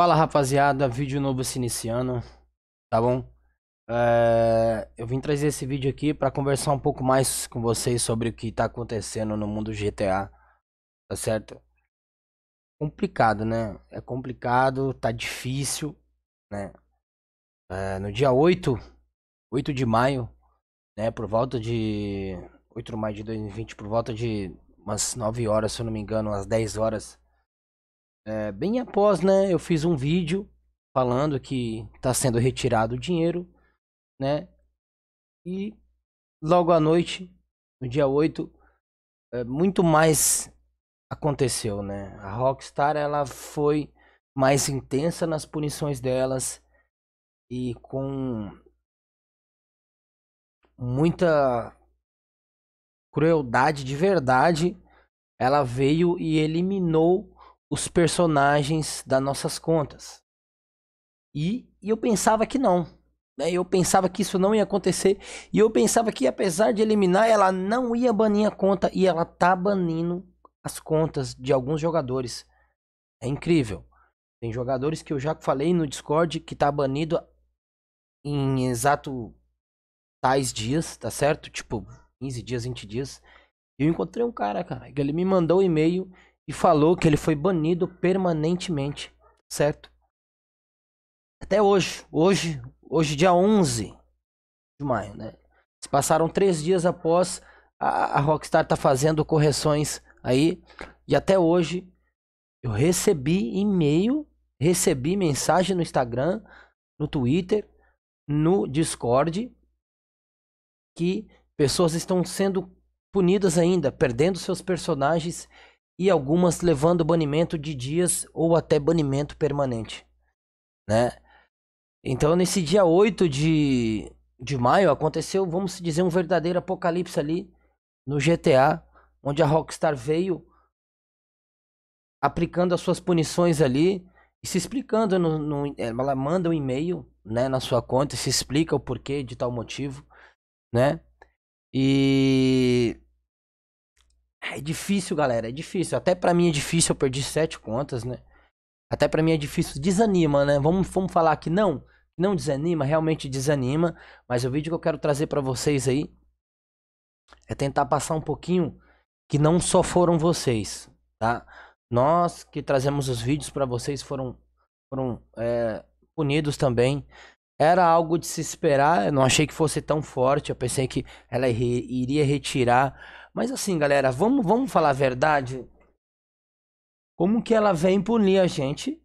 Fala rapaziada, vídeo novo se iniciando, tá bom? É... Eu vim trazer esse vídeo aqui para conversar um pouco mais com vocês sobre o que tá acontecendo no mundo GTA, tá certo? Complicado, né? É complicado, tá difícil, né? É... No dia 8, 8 de maio, né? Por volta de 8 de maio de 2020, por volta de umas 9 horas, se eu não me engano, umas 10 horas é, bem após, né, eu fiz um vídeo falando que está sendo retirado o dinheiro, né? E logo à noite, no dia 8, é, muito mais aconteceu, né? A Rockstar ela foi mais intensa nas punições delas e com muita crueldade de verdade, ela veio e eliminou os personagens das nossas contas. E, e eu pensava que não. Né? Eu pensava que isso não ia acontecer. E eu pensava que, apesar de eliminar, ela não ia banir a conta. E ela tá banindo as contas de alguns jogadores. É incrível. Tem jogadores que eu já falei no Discord que tá banido em exato tais dias, tá certo? Tipo, 15 dias, 20 dias. Eu encontrei um cara, cara, que ele me mandou um e-mail e falou que ele foi banido permanentemente, certo? Até hoje, hoje, hoje dia 11 de maio, né? Se passaram três dias após a, a Rockstar tá fazendo correções aí e até hoje eu recebi e-mail, recebi mensagem no Instagram, no Twitter, no Discord que pessoas estão sendo punidas ainda, perdendo seus personagens e algumas levando banimento de dias ou até banimento permanente, né? Então, nesse dia 8 de, de maio, aconteceu, vamos dizer, um verdadeiro apocalipse ali no GTA, onde a Rockstar veio aplicando as suas punições ali e se explicando. No, no ela manda um e-mail né, na sua conta e se explica o porquê de tal motivo, né? E é difícil, galera, é difícil. Até para mim é difícil, eu perdi sete contas, né? Até para mim é difícil, desanima, né? Vamos, vamos falar que não, não desanima, realmente desanima, mas o vídeo que eu quero trazer para vocês aí é tentar passar um pouquinho que não só foram vocês, tá? Nós que trazemos os vídeos para vocês foram foram é, punidos também. Era algo de se esperar, eu não achei que fosse tão forte, eu pensei que ela iria retirar mas assim, galera, vamos, vamos falar a verdade. Como que ela vem punir a gente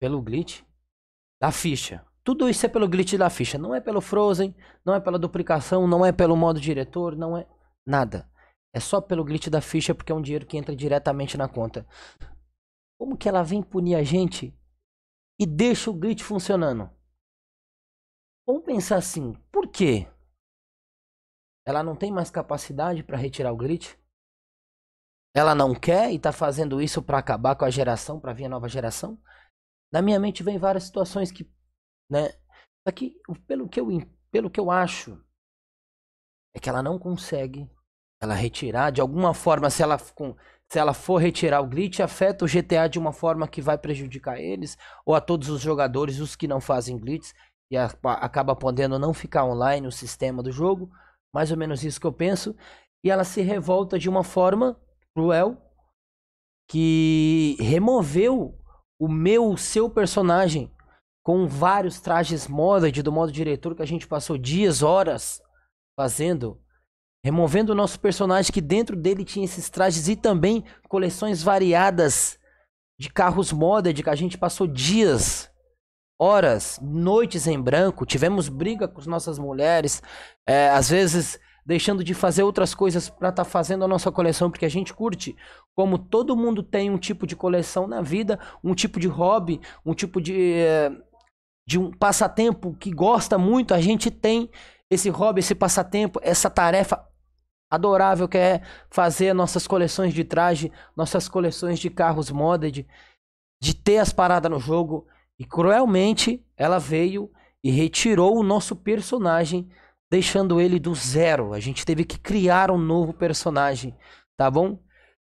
pelo glitch da ficha? Tudo isso é pelo glitch da ficha. Não é pelo Frozen, não é pela duplicação, não é pelo modo diretor, não é nada. É só pelo glitch da ficha porque é um dinheiro que entra diretamente na conta. Como que ela vem punir a gente e deixa o glitch funcionando? Vamos pensar assim, por quê? ela não tem mais capacidade para retirar o grit. Ela não quer e está fazendo isso para acabar com a geração, para vir a nova geração. Na minha mente vem várias situações que, né? Aqui, que pelo que eu pelo que eu acho é que ela não consegue ela retirar de alguma forma se ela com se ela for retirar o glitch afeta o GTA de uma forma que vai prejudicar eles ou a todos os jogadores, os que não fazem glitch e a, acaba podendo não ficar online o sistema do jogo mais ou menos isso que eu penso. E ela se revolta de uma forma cruel que removeu o meu, o seu personagem com vários trajes moda de do modo diretor que a gente passou dias, horas fazendo, removendo o nosso personagem que dentro dele tinha esses trajes e também coleções variadas de carros moda de que a gente passou dias horas, noites em branco, tivemos briga com as nossas mulheres, é, às vezes deixando de fazer outras coisas para estar tá fazendo a nossa coleção porque a gente curte. Como todo mundo tem um tipo de coleção na vida, um tipo de hobby, um tipo de é, de um passatempo que gosta muito, a gente tem esse hobby, esse passatempo, essa tarefa adorável que é fazer nossas coleções de traje, nossas coleções de carros modded, de ter as paradas no jogo, e cruelmente ela veio e retirou o nosso personagem, deixando ele do zero. A gente teve que criar um novo personagem, tá bom?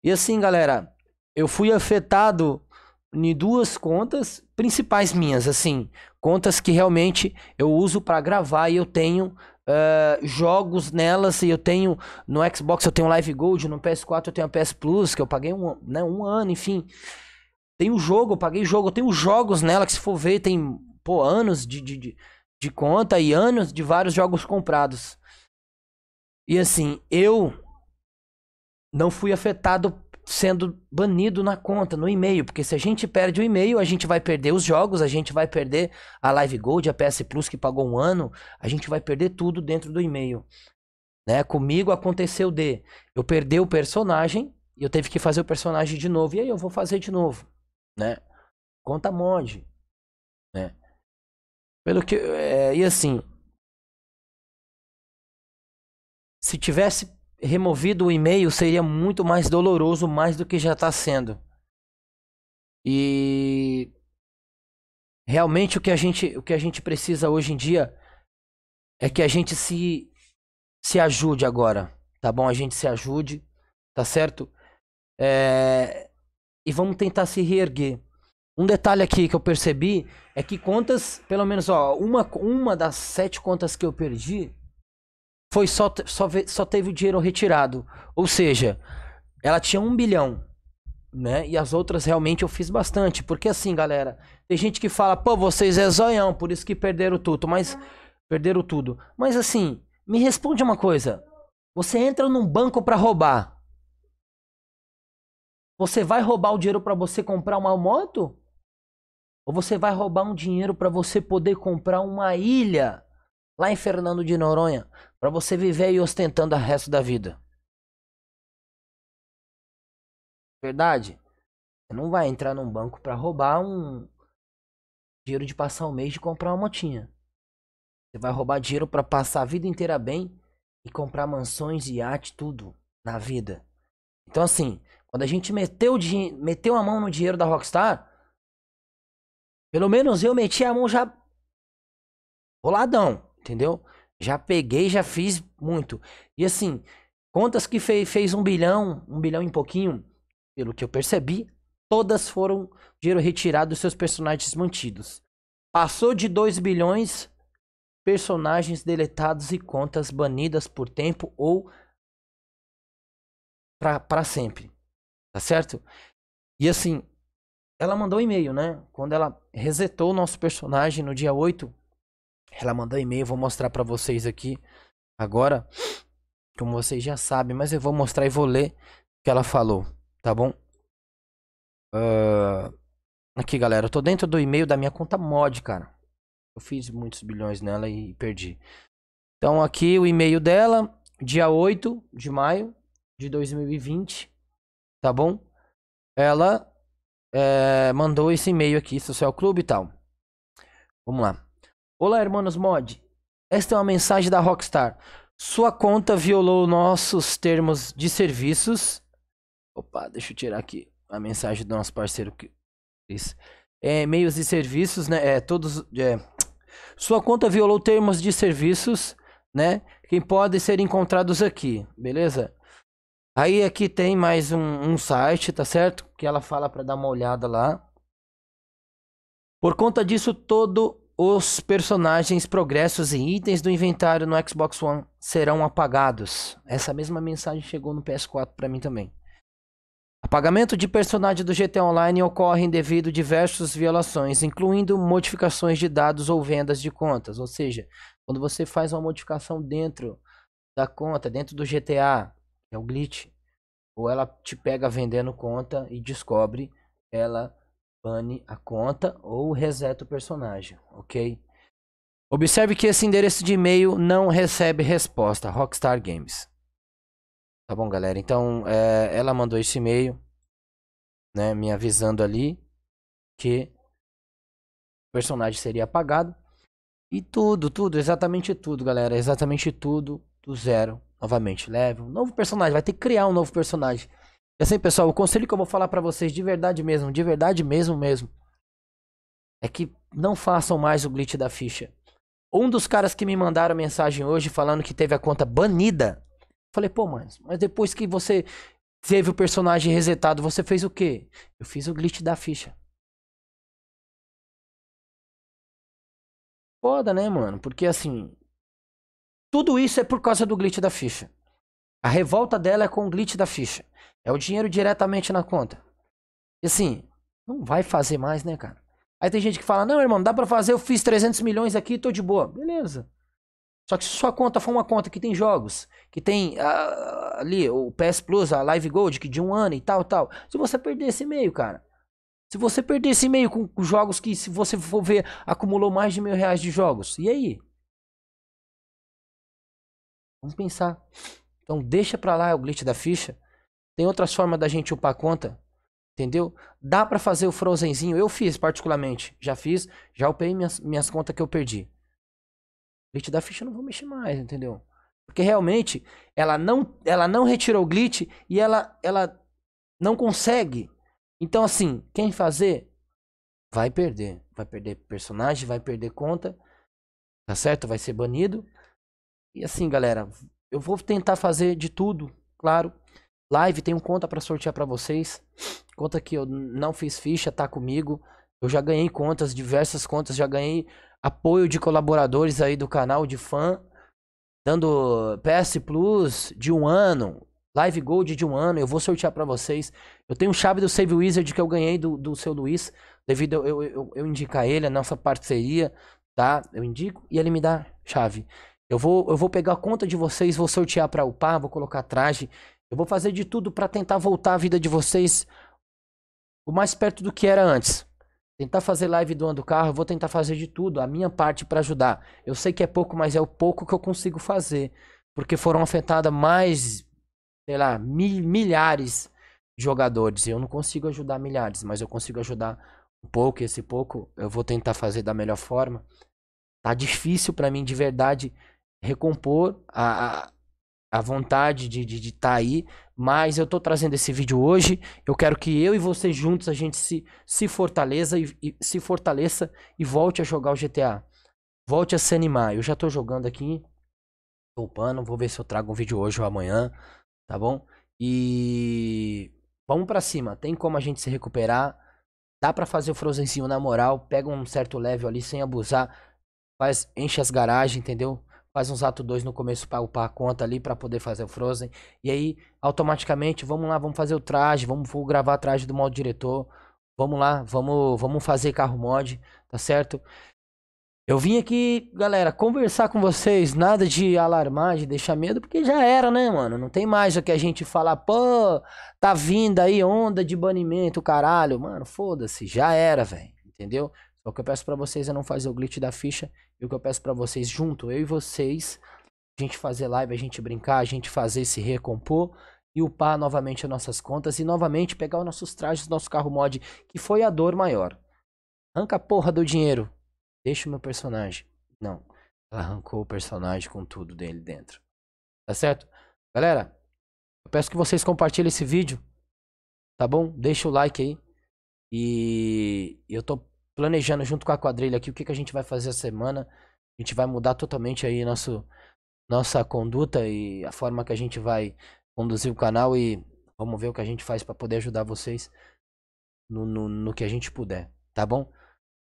E assim, galera, eu fui afetado em duas contas principais minhas, assim, contas que realmente eu uso para gravar e eu tenho Uh, jogos nelas e eu tenho no Xbox eu tenho Live Gold, no PS4 eu tenho a PS Plus que eu paguei um, né, um ano, enfim. Tem o jogo, eu paguei jogo, tem os jogos nela que se for ver, tem, pô, anos de, de, de, de conta e anos de vários jogos comprados. E assim, eu não fui afetado sendo banido na conta, no e-mail. Porque se a gente perde o e-mail, a gente vai perder os jogos, a gente vai perder a Live Gold, a PS Plus que pagou um ano, a gente vai perder tudo dentro do e-mail. Né? Comigo aconteceu de eu perder o personagem e eu teve que fazer o personagem de novo. E aí eu vou fazer de novo né? Conta mod né? Pelo que é, e assim, se tivesse removido o e-mail seria muito mais doloroso, mais do que já está sendo. E realmente o que a gente o que a gente precisa hoje em dia é que a gente se se ajude agora, tá bom? A gente se ajude, tá certo? É, e vamos tentar se reerguer. Um detalhe aqui que eu percebi é que contas, pelo menos ó, uma, uma das sete contas que eu perdi foi só, só, só teve o dinheiro retirado. Ou seja, ela tinha um bilhão, né? E as outras realmente eu fiz bastante. Porque assim, galera, tem gente que fala, pô, vocês é zoião, por isso que perderam tudo. Mas perderam tudo. Mas assim, me responde uma coisa. Você entra num banco para roubar. Você vai roubar o dinheiro para você comprar uma moto? Ou você vai roubar um dinheiro para você poder comprar uma ilha lá em Fernando de Noronha para você viver e ostentando o resto da vida? Verdade? Você não vai entrar num banco para roubar um dinheiro de passar um mês de comprar uma motinha. Você vai roubar dinheiro para passar a vida inteira bem e comprar mansões, iate, tudo na vida. Então assim, quando a gente meteu, meteu a mão no dinheiro da Rockstar, pelo menos eu meti a mão já roladão, entendeu? Já peguei, já fiz muito. E assim, contas que fez, fez um bilhão, um bilhão e pouquinho, pelo que eu percebi, todas foram dinheiro retirado dos seus personagens mantidos. Passou de 2 bilhões, personagens deletados e contas banidas por tempo ou para sempre. Tá certo? E assim, ela mandou um e-mail, né? Quando ela resetou o nosso personagem no dia 8, ela mandou um e-mail, vou mostrar para vocês aqui agora, como vocês já sabem, mas eu vou mostrar e vou ler o que ela falou, tá bom? Uh, aqui, galera, eu tô dentro do e-mail da minha conta mod, cara. Eu fiz muitos bilhões nela e perdi. Então aqui o e-mail dela, dia 8 de maio de 2020 tá bom? Ela é, mandou esse e-mail aqui, Social Clube e tal. Vamos lá. Olá, irmãos mod. Esta é uma mensagem da Rockstar. Sua conta violou nossos termos de serviços. Opa, deixa eu tirar aqui a mensagem do nosso parceiro que isso. É, e-mails e serviços, né? É, todos. É. Sua conta violou termos de serviços, né? Que podem ser encontrados aqui, beleza? Aí aqui tem mais um, um site, tá certo? Que ela fala para dar uma olhada lá. Por conta disso, todos os personagens, progressos e itens do inventário no Xbox One serão apagados. Essa mesma mensagem chegou no PS4 para mim também. Apagamento de personagem do GTA Online ocorre devido a diversas violações, incluindo modificações de dados ou vendas de contas. Ou seja, quando você faz uma modificação dentro da conta, dentro do GTA, é o glitch. Ou ela te pega vendendo conta e descobre, ela bane a conta ou reseta o personagem, ok? Observe que esse endereço de e-mail não recebe resposta, Rockstar Games. Tá bom, galera? Então, é, ela mandou esse e-mail, né, me avisando ali que o personagem seria apagado. E tudo, tudo, exatamente tudo, galera, exatamente tudo do zero novamente, leve um novo personagem, vai ter que criar um novo personagem. E assim, pessoal, o conselho que eu vou falar para vocês de verdade mesmo, de verdade mesmo mesmo, é que não façam mais o glitch da ficha. Um dos caras que me mandaram mensagem hoje falando que teve a conta banida, falei, pô, mas, mas depois que você teve o personagem resetado, você fez o quê? Eu fiz o glitch da ficha. Foda, né, mano? Porque assim, tudo isso é por causa do glitch da ficha. A revolta dela é com o glitch da ficha. É o dinheiro diretamente na conta. E assim, não vai fazer mais, né, cara? Aí tem gente que fala: não, irmão, dá para fazer, eu fiz 300 milhões aqui tô de boa. Beleza. Só que se sua conta for uma conta que tem jogos, que tem uh, ali o PS Plus, a Live Gold, que de um ano e tal, tal. Se você perder esse meio, cara. Se você perder esse meio com, com jogos que, se você for ver, acumulou mais de mil reais de jogos. E aí? Vamos pensar. Então deixa pra lá o glitch da ficha. Tem outras formas da gente upar a conta. Entendeu? Dá para fazer o Frozenzinho. Eu fiz particularmente. Já fiz. Já upei minhas, minhas contas que eu perdi. Glitch da ficha eu não vou mexer mais, entendeu? Porque realmente ela não, ela não retirou o glitch e ela, ela não consegue. Então assim, quem fazer vai perder. Vai perder personagem, vai perder conta. Tá certo? Vai ser banido. E assim, galera, eu vou tentar fazer de tudo, claro. Live, tenho conta para sortear para vocês. Conta que eu não fiz ficha, tá comigo. Eu já ganhei contas, diversas contas, já ganhei apoio de colaboradores aí do canal, de fã, dando PS Plus de um ano, Live Gold de um ano, eu vou sortear para vocês. Eu tenho chave do Save Wizard que eu ganhei do, do seu Luiz, devido a eu, eu, eu indicar ele, a nossa parceria, tá? Eu indico e ele me dá chave. Eu vou, eu vou pegar a conta de vocês, vou sortear para upar, vou colocar traje. Eu vou fazer de tudo para tentar voltar a vida de vocês o mais perto do que era antes. Tentar fazer live doando carro, eu vou tentar fazer de tudo, a minha parte para ajudar. Eu sei que é pouco, mas é o pouco que eu consigo fazer. Porque foram afetadas mais, sei lá, mil, milhares de jogadores. Eu não consigo ajudar milhares, mas eu consigo ajudar um pouco. Esse pouco eu vou tentar fazer da melhor forma. Tá difícil para mim de verdade recompor a, a vontade de estar de, de tá aí, mas eu estou trazendo esse vídeo hoje. Eu quero que eu e você juntos a gente se, se fortaleça e, e se fortaleça e volte a jogar o GTA. Volte a se animar. Eu já estou jogando aqui, poupando, vou ver se eu trago um vídeo hoje ou amanhã, tá bom? E vamos para cima. Tem como a gente se recuperar? Dá para fazer o Frozenzinho na moral, pega um certo level ali sem abusar, faz enche as garagens, entendeu? faz uns atos 2 no começo para upar a conta ali para poder fazer o Frozen. E aí, automaticamente, vamos lá, vamos fazer o traje, vamos vou gravar a traje do modo diretor. Vamos lá, vamos, vamos fazer carro mod, tá certo? Eu vim aqui, galera, conversar com vocês, nada de alarmar, de deixar medo, porque já era, né, mano? Não tem mais o que a gente falar, pô, tá vindo aí onda de banimento, caralho. Mano, foda-se, já era, velho, entendeu? O que eu peço para vocês é não fazer o glitch da ficha. E o que eu peço para vocês, junto, eu e vocês, a gente fazer live, a gente brincar, a gente fazer se recompor e upar novamente as nossas contas e novamente pegar os nossos trajes, nosso carro mod, que foi a dor maior. Arranca a porra do dinheiro. Deixa o meu personagem. Não. Ela arrancou o personagem com tudo dele dentro. Tá certo? Galera, eu peço que vocês compartilhem esse vídeo. Tá bom? Deixa o like aí. E eu tô planejando junto com a quadrilha aqui o que, que a gente vai fazer a semana. A gente vai mudar totalmente aí nosso, nossa conduta e a forma que a gente vai conduzir o canal e vamos ver o que a gente faz para poder ajudar vocês no, no, no que a gente puder, tá bom?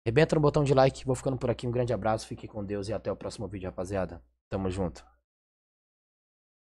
Rebenta no botão de like, vou ficando por aqui, um grande abraço, fique com Deus e até o próximo vídeo, rapaziada. Tamo junto.